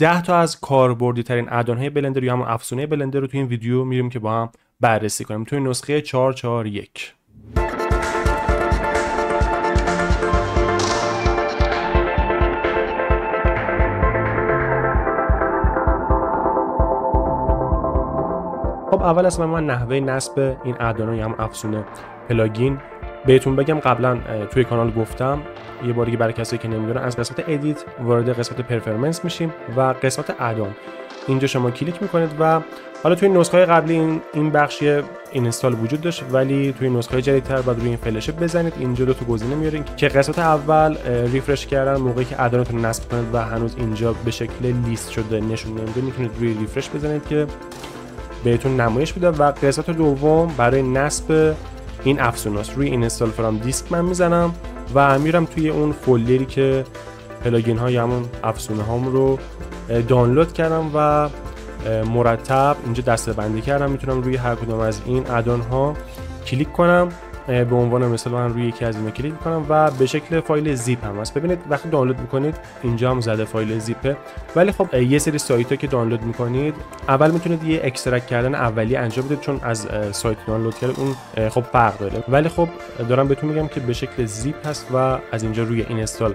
10 تا از کاربردی ترین ادانهای بلندر یا همون افسونه بلندر رو توی این ویدیو میریم که با هم بررسی کنیم توی نسخه 441 خب اول از من نحوه نصب این اعدان یا هم افزونه پلاگین بهتون بگم قبلا توی کانال گفتم یه بار برای کسایی که نمیدونن از قسمت ادیت وارد قسمت پرفرمنس میشیم و قسمت ادان اینجا شما کلیک میکنید و حالا توی نسخه های قبلی این این بخش وجود داشت ولی توی نسخه های جدیدتر بعد روی این فلشه بزنید اینجا دو تا گزینه میارین که قسمت اول ریفرش کردن موقعی که ادانتون نصب کنید و هنوز اینجا به شکل لیست شده نشون نمیده میتونید روی ریفرش بزنید که بهتون نمایش بده و قسمت دوم برای نصب این افزوناست روی این فرام دیسک من میزنم و میرم توی اون فولدری که پلاگین های همون افزونه هام رو دانلود کردم و مرتب اینجا دسته بندی کردم میتونم روی هر کدوم از این ادان ها کلیک کنم به عنوان مثال من روی یکی از اینا کلیک میکنم و به شکل فایل زیپ هم هست ببینید وقتی دانلود میکنید اینجا هم زده فایل زیپه ولی خب یه سری سایت ها که دانلود میکنید اول میتونید یه اکسترکت کردن اولی انجام بدید چون از سایت دانلود کرده اون خب فرق داره ولی خب دارم بهتون میگم که به شکل زیپ هست و از اینجا روی اینستال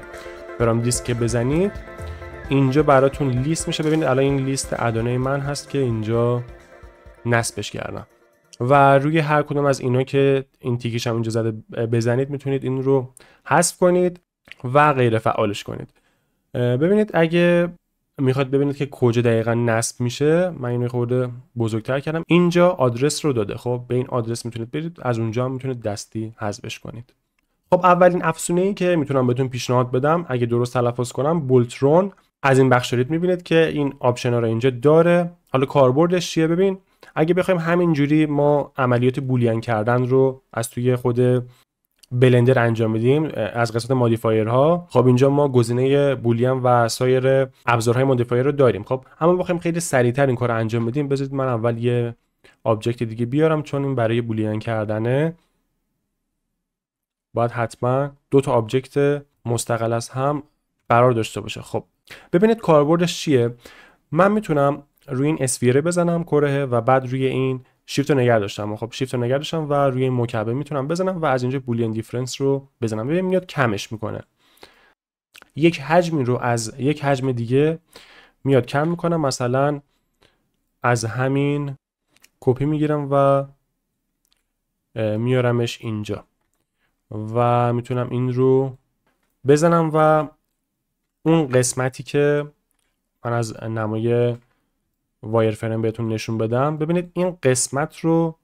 برام دیسک بزنید اینجا براتون لیست میشه ببینید الان این لیست ادانه من هست که اینجا نصبش کردم و روی هر کدوم از اینا که این تیکش هم اینجا زده بزنید میتونید این رو حذف کنید و غیر فعالش کنید ببینید اگه میخواد ببینید که کجا دقیقا نصب میشه من اینو خورده بزرگتر کردم اینجا آدرس رو داده خب به این آدرس میتونید برید از اونجا هم میتونید دستی حذفش کنید خب اولین افسونه ای که میتونم بهتون پیشنهاد بدم اگه درست تلفظ کنم بولترون از این بخش دارید میبینید که این آپشن ها رو اینجا داره حالا کاربردش چیه ببین اگه بخوایم همینجوری ما عملیات بولیان کردن رو از توی خود بلندر انجام بدیم از قسمت مادیفایر ها خب اینجا ما گزینه بولیان و سایر ابزارهای مادیفایر رو داریم خب اما بخوایم خیلی سریعتر این کار رو انجام بدیم بذارید من اول یه آبجکت دیگه بیارم چون این برای بولیان کردنه باید حتما دو تا آبجکت مستقل از هم قرار داشته باشه خب ببینید کاربردش چیه من میتونم روی این اسفیره بزنم کره و بعد روی این شیفت نگه داشتم خب شیفت نگه داشتم و روی این مکعبه میتونم بزنم و از اینجا بولین دیفرنس رو بزنم ببین میاد کمش میکنه یک حجمی رو از یک حجم دیگه میاد کم میکنم مثلا از همین کپی میگیرم و میارمش اینجا و میتونم این رو بزنم و اون قسمتی که من از نمای وایر فریم بهتون نشون بدم ببینید این قسمت رو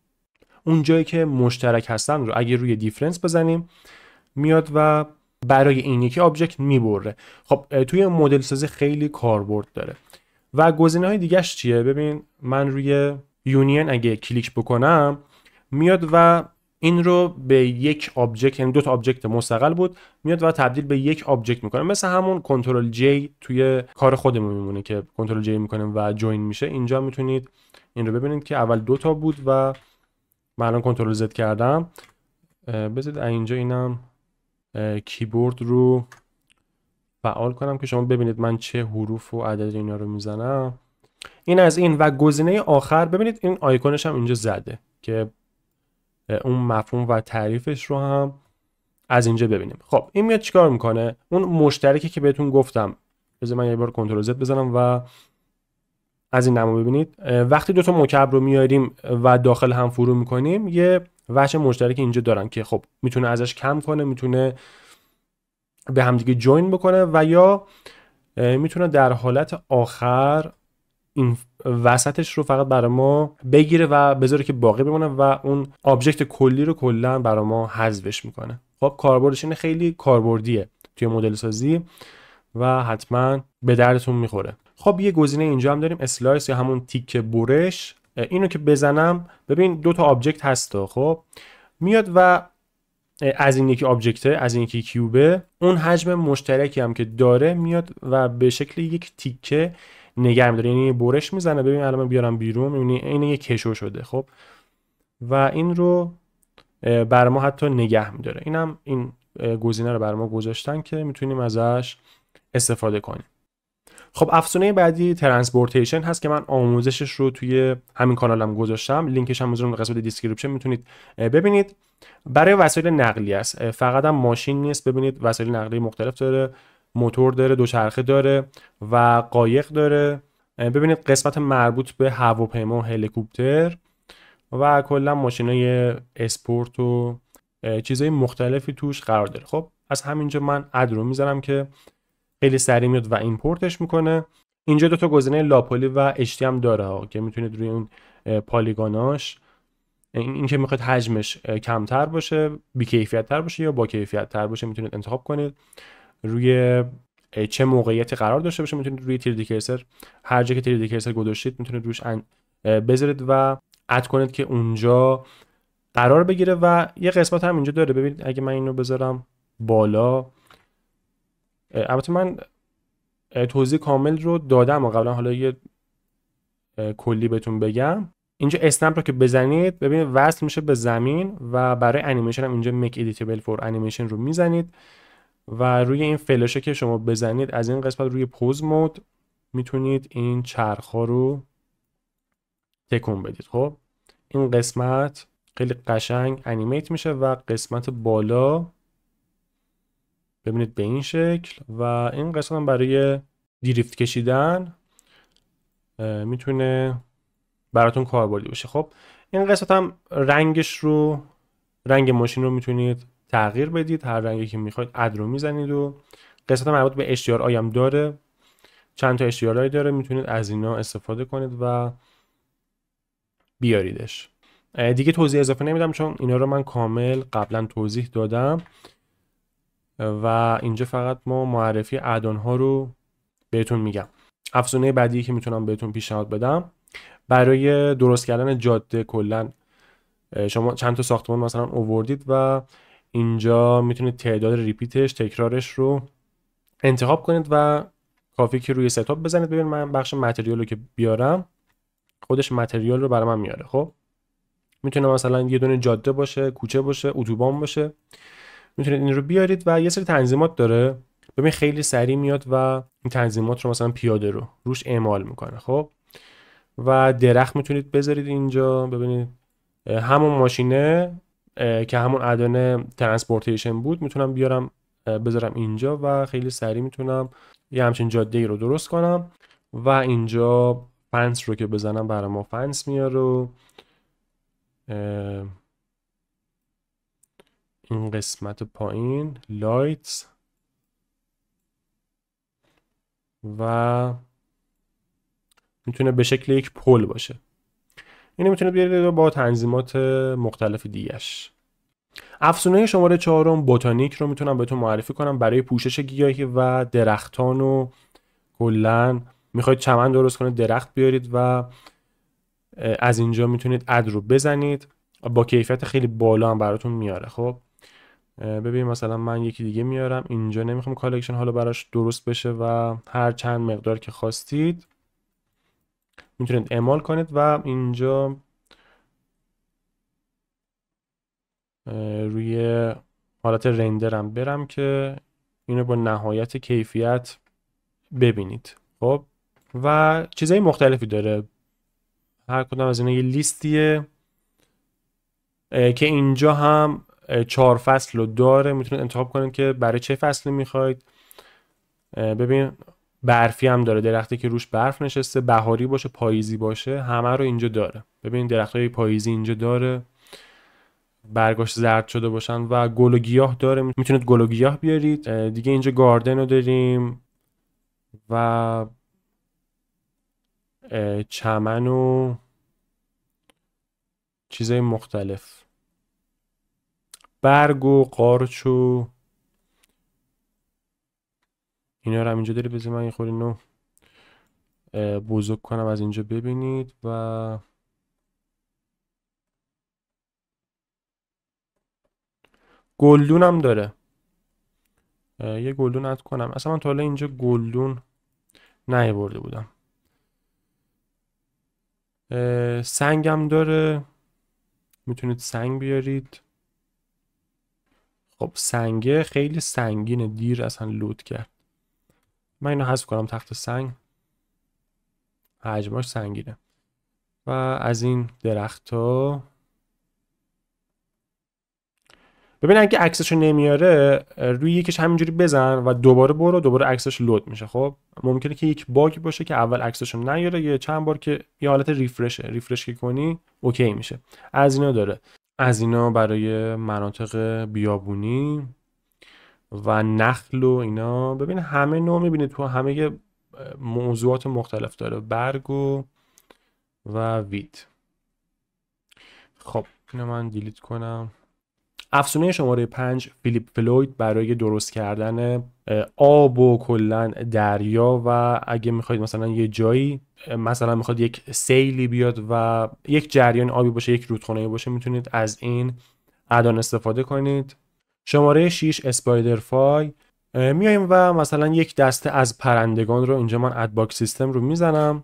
اون جایی که مشترک هستن رو اگه روی دیفرنس بزنیم میاد و برای این یکی آبجکت میبره خب توی مدل سازی خیلی کاربرد داره و گزینه های دیگهش چیه ببین من روی یونین اگه کلیک بکنم میاد و این رو به یک آبجکت یعنی دو تا آبجکت مستقل بود میاد و تبدیل به یک آبجکت میکنه مثل همون کنترل J توی کار خودمون میمونه که کنترل J میکنیم و جوین میشه اینجا میتونید این رو ببینید که اول دو تا بود و من الان کنترل زد کردم بذارید اینجا اینم کیبورد رو فعال کنم که شما ببینید من چه حروف و عدد اینا رو میزنم این از این و گزینه آخر ببینید این آیکونش هم اینجا زده که اون مفهوم و تعریفش رو هم از اینجا ببینیم خب این میاد چیکار میکنه اون مشترکی که بهتون گفتم بذار من یه بار کنترل زد بزنم و از این نمو ببینید وقتی دو تا مکعب رو میاریم و داخل هم فرو میکنیم یه وحش مشترک اینجا دارن که خب میتونه ازش کم کنه میتونه به همدیگه جوین بکنه و یا میتونه در حالت آخر این وسطش رو فقط برای ما بگیره و بذاره که باقی بمونه و اون آبجکت کلی رو کلا برای ما حذفش میکنه خب کاربردش این خیلی کاربردیه توی مدل سازی و حتما به دردتون میخوره خب یه گزینه اینجا هم داریم اسلایس یا همون تیک برش اینو که بزنم ببین دو تا آبجکت هست خب میاد و از این یکی آبجکته از این یکی کیوبه اون حجم مشترکی هم که داره میاد و به شکل یک تیکه نگه میداره یعنی برش میزنه ببین الان بیارم بیرون میبینی این یه کشو شده خب و این رو بر ما حتی نگه میداره اینم این گزینه رو بر ما گذاشتن که میتونیم ازش استفاده کنیم خب افزونه بعدی ترانسپورتیشن هست که من آموزشش رو توی همین کانالم گذاشتم لینکش هم در قسمت دیسکریپشن میتونید ببینید برای وسایل نقلیه است فقط هم ماشین نیست ببینید وسایل نقلیه مختلف داره موتور داره دوچرخه داره و قایق داره ببینید قسمت مربوط به هواپیما و هلیکوپتر و کلا های اسپورت و چیزهای مختلفی توش قرار داره خب از همینجا من اد رو میزنم که خیلی سریع میاد و ایمپورتش میکنه اینجا دو تا گزینه لاپولی و اشتی هم داره که میتونید روی اون پالیگاناش اینکه که میخواید حجمش کمتر باشه کیفیت تر باشه یا با کیفیت تر باشه میتونید انتخاب کنید روی چه موقعیتی قرار داشته باشه میتونید روی تیر کرسر هر جا که تیر کرسر گذاشتید میتونید روش بذارید و اد کنید که اونجا قرار بگیره و یه قسمت هم اینجا داره ببینید اگه من اینو بذارم بالا البته من توضیح کامل رو دادم و قبلا حالا یه کلی بهتون بگم اینجا اسنپ رو که بزنید ببینید وصل میشه به زمین و برای انیمیشن هم اینجا مک ادیتیبل فور انیمیشن رو میزنید و روی این فلشه که شما بزنید از این قسمت روی پوز مود میتونید این چرخ رو تکون بدید خب این قسمت خیلی قشنگ انیمیت میشه و قسمت بالا ببینید به این شکل و این قسمت هم برای دیریفت کشیدن میتونه براتون کاربردی باشه خب این قسمت هم رنگش رو رنگ ماشین رو میتونید تغییر بدید هر رنگی که میخواید اد رو میزنید و قسمت مربوط به اشتیار آیم داره چند تا اشتیارهایی داره میتونید از اینا استفاده کنید و بیاریدش دیگه توضیح اضافه نمیدم چون اینا رو من کامل قبلا توضیح دادم و اینجا فقط ما معرفی ادون ها رو بهتون میگم افزونه بعدی که میتونم بهتون پیشنهاد بدم برای درست کردن جاده کلا شما چند تا ساختمان مثلا اووردید و اینجا میتونید تعداد ریپیتش تکرارش رو انتخاب کنید و کافی که روی ستاپ بزنید ببین من بخش متریال رو که بیارم خودش متریال رو برای من میاره خب میتونه مثلا یه دونه جاده باشه کوچه باشه اتوبان باشه میتونید این رو بیارید و یه سری تنظیمات داره ببین خیلی سریع میاد و این تنظیمات رو مثلا پیاده رو روش اعمال میکنه خب و درخت میتونید بذارید اینجا ببینید همون ماشینه که همون ادان ترانسپورتیشن بود میتونم بیارم بذارم اینجا و خیلی سریع میتونم یه همچین جاده ای رو درست کنم و اینجا فنس رو که بزنم برای ما فنس میاره و این قسمت پایین لایت و میتونه به شکل یک پل باشه اینو میتونید بیارید با تنظیمات مختلف دیگش افسونه شماره چهارم بوتانیک رو میتونم بهتون معرفی کنم برای پوشش گیاهی و درختان و کلا میخواید چمن درست کنید درخت بیارید و از اینجا میتونید اد رو بزنید با کیفیت خیلی بالا هم براتون میاره خب ببین مثلا من یکی دیگه میارم اینجا نمیخوام کالکشن حالا براش درست بشه و هر چند مقدار که خواستید میتونید اعمال کنید و اینجا روی حالت رندرم برم که اینو با نهایت کیفیت ببینید خب و چیزهای مختلفی داره هر کدام از اینا یه لیستیه که اینجا هم چهار فصل رو داره میتونید انتخاب کنید که برای چه فصلی میخواید ببین برفی هم داره درختی که روش برف نشسته بهاری باشه پاییزی باشه همه رو اینجا داره ببینید درخت های پاییزی اینجا داره برگاش زرد شده باشن و گل و گیاه داره میتونید گل و گیاه بیارید دیگه اینجا گاردن رو داریم و چمن و چیزهای مختلف برگ و قارچ و اینا رو همینجا داری بذار من این خوری نو بزرگ کنم از اینجا ببینید و گلدون هم داره یه گلدون اد کنم اصلا من تا حالا اینجا گلدون برده بودم هم داره میتونید سنگ بیارید خب سنگه خیلی سنگینه دیر اصلا لود کرد من اینو حذف کنم تخت سنگ حجماش سنگینه و از این درخت ها ببین اگه عکسش رو نمیاره روی یکیش همینجوری بزن و دوباره برو دوباره عکسش لود میشه خب ممکنه که یک باگ باشه که اول عکسش رو نیاره یه چند بار که یه حالت ریفرشه ریفرش کنی اوکی میشه از اینا داره از اینا برای مناطق بیابونی و نخل و اینا ببین همه نوع میبینی تو همه موضوعات مختلف داره برگ و و وید خب اینو من دیلیت کنم افسونه شماره پنج فیلیپ فلوید برای درست کردن آب و کلا دریا و اگه میخواید مثلا یه جایی مثلا میخواد یک سیلی بیاد و یک جریان آبی باشه یک رودخانه باشه میتونید از این ادان استفاده کنید شماره 6 فای میایم و مثلا یک دسته از پرندگان رو اینجا من ادباک سیستم رو میزنم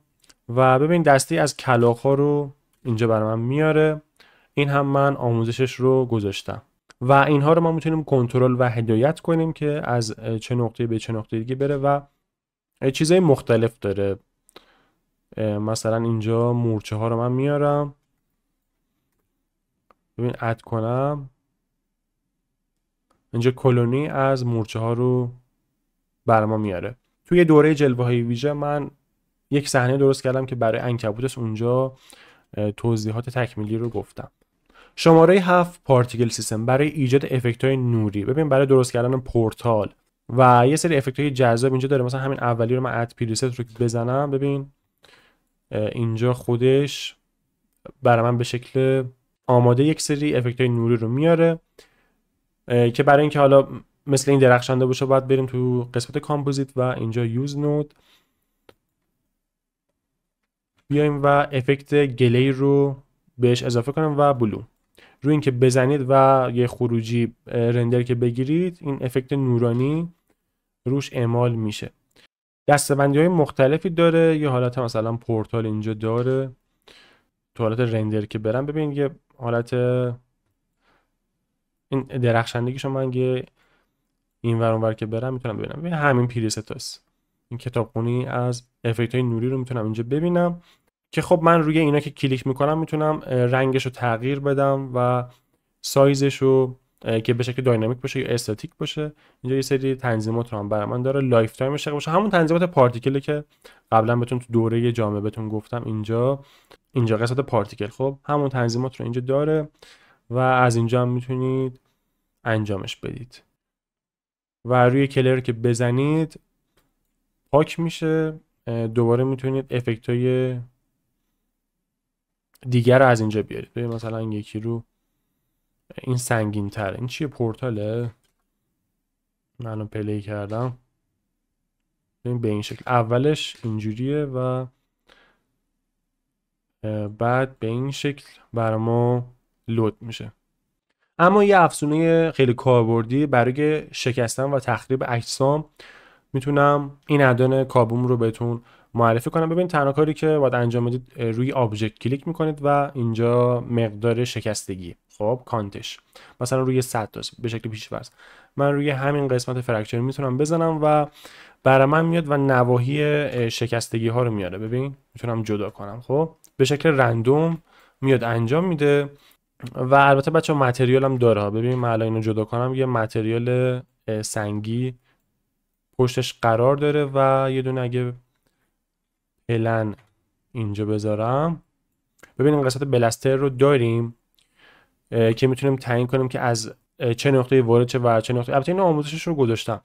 و ببین دسته از کلاخ ها رو اینجا برای من میاره این هم من آموزشش رو گذاشتم و اینها رو ما میتونیم کنترل و هدایت کنیم که از چه نقطه به چه نقطه دیگه بره و چیزهای مختلف داره مثلا اینجا مورچه ها رو من میارم ببین اد کنم اینجا کلونی از مورچه ها رو بر ما میاره توی دوره جلوه های ویژه من یک صحنه درست کردم که برای انکبوتس اونجا توضیحات تکمیلی رو گفتم شماره هفت پارتیکل سیستم برای ایجاد افکت های نوری ببین برای درست کردن پورتال و یه سری افکت های جذاب اینجا داره مثلا همین اولی رو من اد پیریست رو بزنم ببین اینجا خودش برای من به شکل آماده یک سری افکت های نوری رو میاره که برای اینکه حالا مثل این درخشنده باشه باید بریم تو قسمت کامپوزیت و اینجا یوز نود بیایم و افکت گلی رو بهش اضافه کنم و بلو روی اینکه بزنید و یه خروجی رندر که بگیرید این افکت نورانی روش اعمال میشه دستبندی های مختلفی داره یه حالت مثلا پورتال اینجا داره تو حالت رندر که برم ببینید یه حالت این درخشندگی شما اگه این ور اونور که برم میتونم ببینم ببین همین هست این کتابخونی از افکت های نوری رو میتونم اینجا ببینم که خب من روی اینا که کلیک میکنم میتونم رنگش رو تغییر بدم و سایزش رو که به شکل داینامیک باشه یا استاتیک باشه اینجا یه سری تنظیمات رو هم برای من داره لایف تایم باشه همون تنظیمات پارتیکل که قبلا بهتون تو دوره جامعه بهتون گفتم اینجا اینجا قسمت پارتیکل خب همون تنظیمات رو اینجا داره و از اینجا هم میتونید انجامش بدید و روی کلر که بزنید پاک میشه دوباره میتونید افکت های دیگر رو از اینجا بیارید ببین مثلا یکی رو این سنگین تر این چیه پورتاله منو پلی کردم به این شکل اولش اینجوریه و بعد به این شکل بر ما لود میشه اما یه افزونه خیلی کاربردی برای شکستن و تخریب اجسام میتونم این ادان کابوم رو بهتون معرفی کنم ببین تنها کاری که باید انجام بدید روی آبجکت کلیک میکنید و اینجا مقدار شکستگی خب کانتش مثلا روی 100 تا به شکل پیش فرض من روی همین قسمت فرکچر میتونم بزنم و برای من میاد و نواحی شکستگی ها رو میاره ببین میتونم جدا کنم خب به شکل رندوم میاد انجام میده و البته بچه متریال هم داره ببینیم من الان اینو جدا کنم یه متریال سنگی پشتش قرار داره و یه دونه اگه پلن اینجا بذارم ببینیم قسمت بلستر رو داریم که میتونیم تعیین کنیم که از چه نقطه وارد چه و چه نقطه البته این آموزشش رو گذاشتم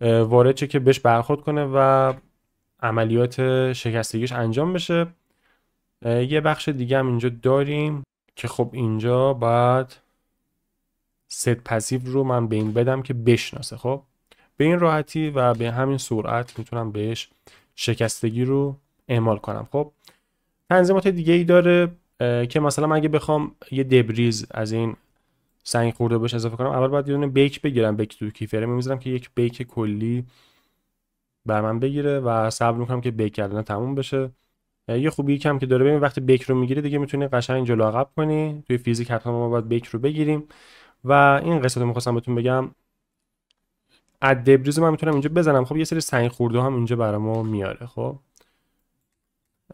وارد که بهش برخورد کنه و عملیات شکستگیش انجام بشه یه بخش دیگه هم اینجا داریم که خب اینجا باید ست پسیو رو من به این بدم که بشناسه خب به این راحتی و به همین سرعت میتونم بهش شکستگی رو اعمال کنم خب تنظیمات دیگه ای داره که مثلا اگه بخوام یه دبریز از این سنگ خورده بهش اضافه کنم اول باید یه دونه بیک بگیرم بیک تو کیفره میذارم که یک بیک کلی بر من بگیره و صبر میکنم که بیک کردن تموم بشه یه خوبی کم که داره ببین وقتی بک رو میگیری دیگه میتونی قشنگ جلو عقب کنی توی فیزیک حتما ما باید بک رو بگیریم و این قصه رو میخواستم بهتون بگم دبریز من میتونم اینجا بزنم خب یه سری سنگ خورده هم اینجا برای ما میاره خب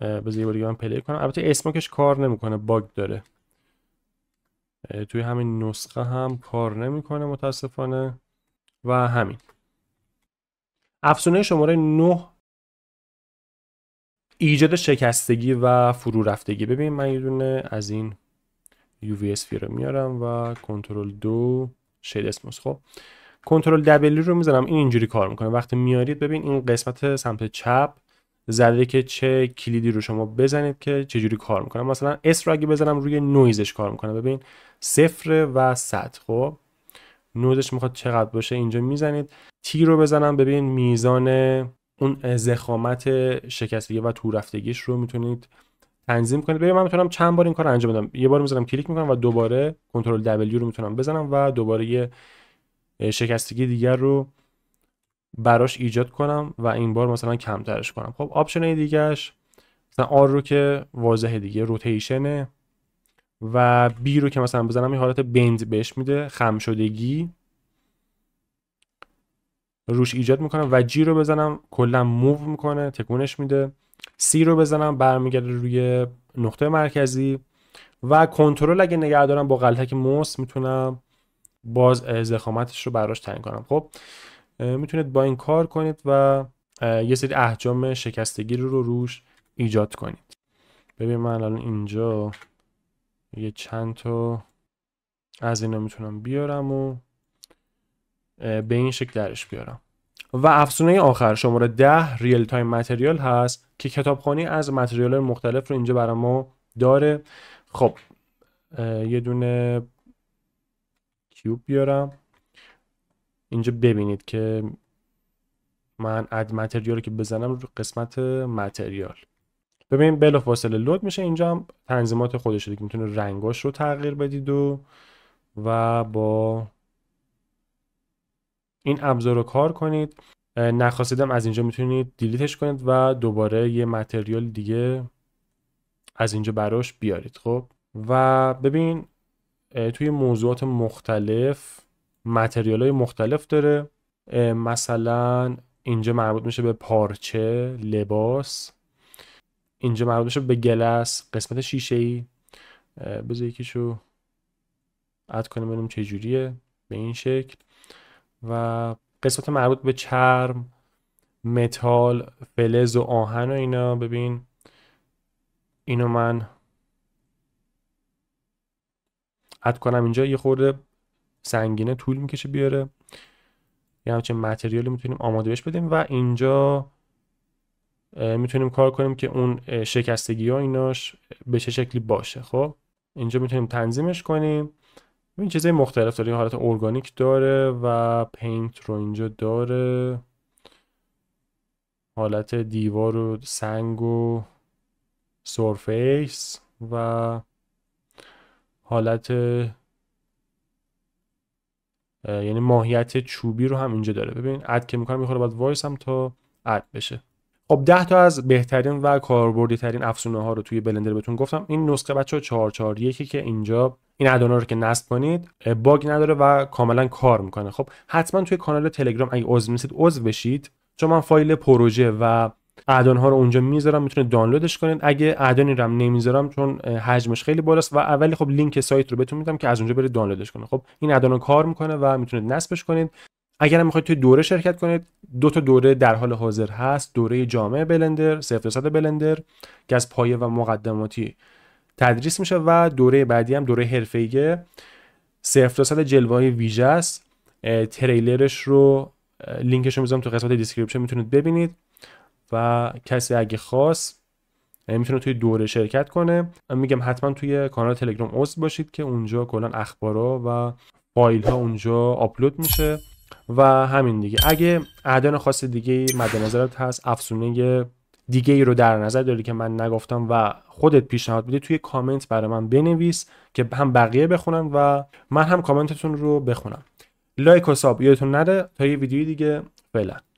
بذار یه بار دیگه من پلی کنم البته اسموکش کار نمیکنه باگ داره توی همین نسخه هم کار نمیکنه متاسفانه و همین افسونه شماره 9 ایجاد شکستگی و فرو رفتگی ببین من یه دونه از این Sphere رو میارم و کنترل دو شید اسموس خب کنترل دبلی رو میزنم این اینجوری کار میکنه وقتی میارید ببین این قسمت سمت چپ زده که چه کلیدی رو شما بزنید که چجوری کار میکنه مثلا اس رو اگه بزنم روی نویزش کار میکنه ببین صفر و صد خب نویزش میخواد چقدر باشه اینجا میزنید تی رو بزنم ببین میزان اون زخامت شکستگی و تورفتگیش رو میتونید تنظیم کنید ببین من میتونم چند بار این کار انجام بدم یه بار میذارم کلیک میکنم و دوباره کنترل دبلیو رو میتونم بزنم و دوباره یه شکستگی دیگر رو براش ایجاد کنم و این بار مثلا کمترش کنم خب آپشن دیگهش مثلا آر رو که واضحه دیگه روتیشنه و بی رو که مثلا بزنم این حالت بند بهش میده خم شدگی روش ایجاد میکنم و جی رو بزنم کلا موو میکنه تکونش میده سی رو بزنم برمیگرده روی نقطه مرکزی و کنترل اگه نگه دارم با غلطک موس میتونم باز زخامتش رو براش تعیین کنم خب میتونید با این کار کنید و یه سری احجام شکستگی رو, روش ایجاد کنید ببین من الان اینجا یه چند تا از اینا میتونم بیارم و به این شکل درش بیارم و افزونه آخر شماره ده ریل تایم متریال هست که کتابخانی از متریال مختلف رو اینجا برای ما داره خب یه دونه کیوب بیارم اینجا ببینید که من اد متریال که بزنم رو قسمت متریال ببینید بلا فاصله لود میشه اینجا هم تنظیمات خودشه که میتونه رنگاش رو تغییر بدید و و با این ابزار رو کار کنید نخواستیدم از اینجا میتونید دیلیتش کنید و دوباره یه متریال دیگه از اینجا براش بیارید خب و ببین توی موضوعات مختلف متریال های مختلف داره مثلا اینجا مربوط میشه به پارچه لباس اینجا مربوط میشه به گلس قسمت شیشه ای بذار یکیشو اد کنیم ببینیم چه به این شکل و قسمت مربوط به چرم متال فلز و آهن و اینا ببین اینو من حد کنم اینجا یه خورده سنگینه طول میکشه بیاره یه همچین متریالی میتونیم آماده بش بدیم و اینجا میتونیم کار کنیم که اون شکستگی ها ایناش به چه شکلی باشه خب اینجا میتونیم تنظیمش کنیم این چیزای مختلف داره حالت ارگانیک داره و پینت رو اینجا داره حالت دیوار و سنگ و سورفیس و حالت یعنی ماهیت چوبی رو هم اینجا داره ببین اد که میکنم میخوره باید وایس هم تا اد بشه خب ده تا از بهترین و کاربردی ترین افزونه ها رو توی بلندر بهتون گفتم این نسخه بچه 441 که اینجا این ادانا رو که نصب کنید باگ نداره و کاملا کار میکنه خب حتما توی کانال تلگرام اگه عضو نیستید عضو بشید چون من فایل پروژه و اعدان ها رو اونجا میذارم میتونید دانلودش کنید اگه اعدانی رو نمیذارم چون حجمش خیلی بالاست و اولی خب لینک سایت رو بهتون میدم که از اونجا برید دانلودش کنید خب این اعدان کار میکنه و میتونید نصبش کنید اگر هم میخواید توی دوره شرکت کنید دو تا دوره در حال حاضر هست دوره جامعه بلندر 0 بلندر که از پایه و مقدماتی تدریس میشه و دوره بعدی هم دوره حرفه‌ایه صرف تا صد جلوه های ویژه است تریلرش رو لینکش رو میذارم تو قسمت دیسکریپشن میتونید ببینید و کسی اگه خواست میتونه توی دوره شرکت کنه میگم حتما توی کانال تلگرام عضو باشید که اونجا کلا اخبارا و فایل ها اونجا آپلود میشه و همین دیگه اگه اعدان خاص دیگه مد نظرت هست افسونه دیگه ای رو در نظر داری که من نگفتم و خودت پیشنهاد میده توی کامنت برای من بنویس که هم بقیه بخونن و من هم کامنتتون رو بخونم لایک و ساب یادتون نره تا یه ویدیوی دیگه فعلا